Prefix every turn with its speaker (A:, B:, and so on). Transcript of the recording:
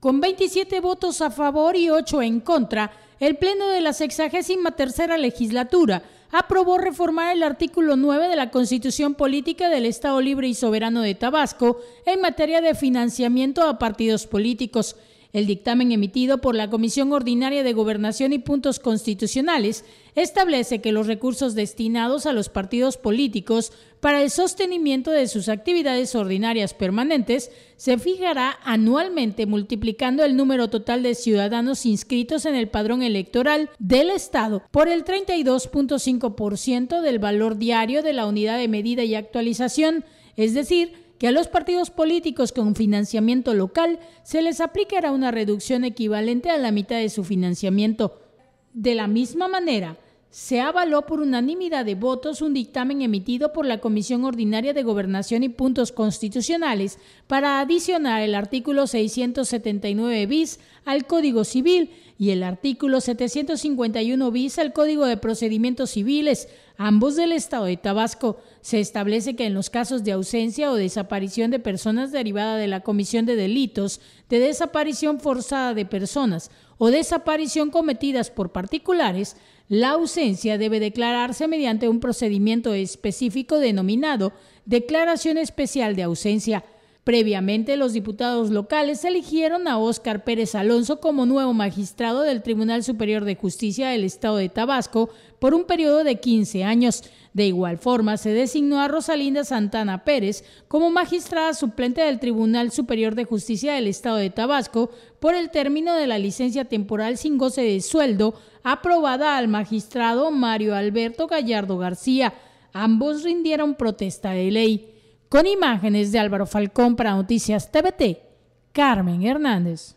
A: Con 27 votos a favor y 8 en contra, el Pleno de la 63 legislatura aprobó reformar el artículo 9 de la Constitución Política del Estado Libre y Soberano de Tabasco en materia de financiamiento a partidos políticos. El dictamen emitido por la Comisión Ordinaria de Gobernación y Puntos Constitucionales establece que los recursos destinados a los partidos políticos para el sostenimiento de sus actividades ordinarias permanentes se fijará anualmente multiplicando el número total de ciudadanos inscritos en el padrón electoral del Estado por el 32.5% del valor diario de la unidad de medida y actualización, es decir, que a los partidos políticos con financiamiento local se les aplicará una reducción equivalente a la mitad de su financiamiento. De la misma manera, se avaló por unanimidad de votos un dictamen emitido por la Comisión Ordinaria de Gobernación y Puntos Constitucionales para adicionar el artículo 679 bis al Código Civil y el artículo 751 bis el Código de Procedimientos Civiles, ambos del Estado de Tabasco, se establece que en los casos de ausencia o desaparición de personas derivada de la comisión de delitos, de desaparición forzada de personas o desaparición cometidas por particulares, la ausencia debe declararse mediante un procedimiento específico denominado Declaración Especial de Ausencia Previamente, los diputados locales eligieron a Óscar Pérez Alonso como nuevo magistrado del Tribunal Superior de Justicia del Estado de Tabasco por un periodo de 15 años. De igual forma, se designó a Rosalinda Santana Pérez como magistrada suplente del Tribunal Superior de Justicia del Estado de Tabasco por el término de la licencia temporal sin goce de sueldo aprobada al magistrado Mario Alberto Gallardo García. Ambos rindieron protesta de ley. Con imágenes de Álvaro Falcón para Noticias TVT, Carmen Hernández.